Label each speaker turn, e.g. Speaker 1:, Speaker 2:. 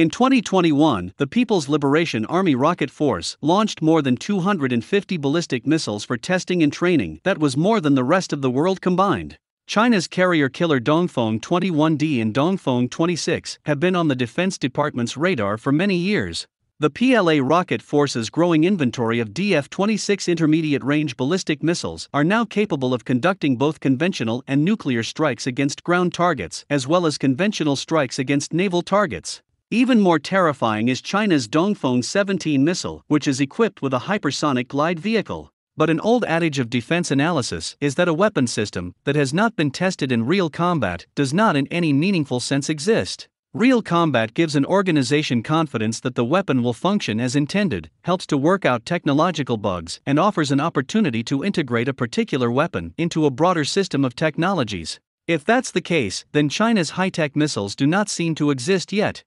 Speaker 1: In 2021, the People's Liberation Army Rocket Force launched more than 250 ballistic missiles for testing and training, that was more than the rest of the world combined. China's carrier killer Dongfeng 21D and Dongfeng 26 have been on the Defense Department's radar for many years. The PLA rocket force's growing inventory of DF 26 intermediate range ballistic missiles are now capable of conducting both conventional and nuclear strikes against ground targets, as well as conventional strikes against naval targets. Even more terrifying is China's Dongfeng 17 missile, which is equipped with a hypersonic glide vehicle. But an old adage of defense analysis is that a weapon system that has not been tested in real combat does not in any meaningful sense exist. Real combat gives an organization confidence that the weapon will function as intended, helps to work out technological bugs, and offers an opportunity to integrate a particular weapon into a broader system of technologies. If that's the case, then China's high tech missiles do not seem to exist yet,